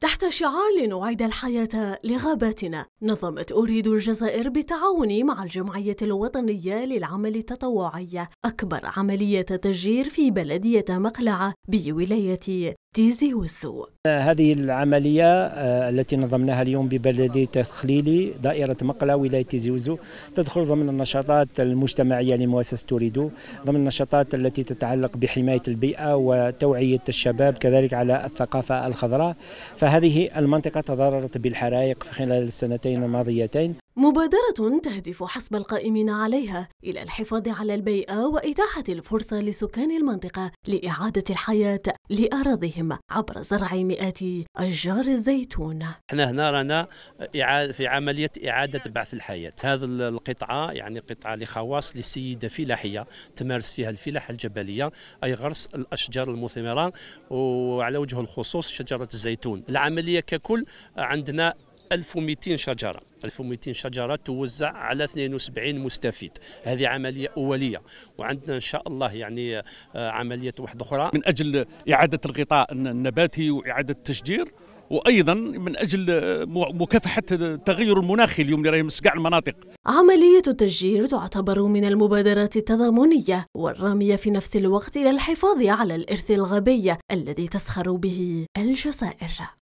تحت شعار لنعيد الحياة لغاباتنا نظمت أريد الجزائر بالتعاون مع الجمعية الوطنية للعمل التطوعي أكبر عملية تشجير في بلدية مقلعة بولاية تيزي وسو هذه العملية آه، التي نظمناها اليوم ببلدية خليلي دائرة مقلة ولاية تيزي وزو تدخل ضمن النشاطات المجتمعية لمؤسسة توريدو ضمن النشاطات التي تتعلق بحماية البيئة وتوعية الشباب كذلك على الثقافة الخضراء فهذه المنطقة تضررت بالحرائق خلال السنتين الماضيتين مبادرة تهدف حسب القائمين عليها إلى الحفاظ على البيئة وإتاحة الفرصة لسكان المنطقة لإعادة الحياة لأراضيهم عبر زرع مئات أشجار الزيتون احنا هنا رانا في عملية إعادة بعث الحياة هذا القطعة يعني قطعة لخواص لسيدة فلاحية تمارس فيها الفلاحة الجبلية أي غرس الأشجار المثمرة وعلى وجه الخصوص شجرة الزيتون العملية ككل عندنا 1200 شجره 1200 شجره توزع على 72 مستفيد هذه عمليه اوليه وعندنا ان شاء الله يعني آه، عمليه واحده اخرى من اجل اعاده الغطاء النباتي واعاده التشجير وايضا من اجل آه، مكافحه التغير المناخي اليوم اللي راهي كاع المناطق. عمليه التشجير تعتبر من المبادرات التضامنيه والراميه في نفس الوقت الى الحفاظ على الارث الغابي الذي تسخر به الجزائر.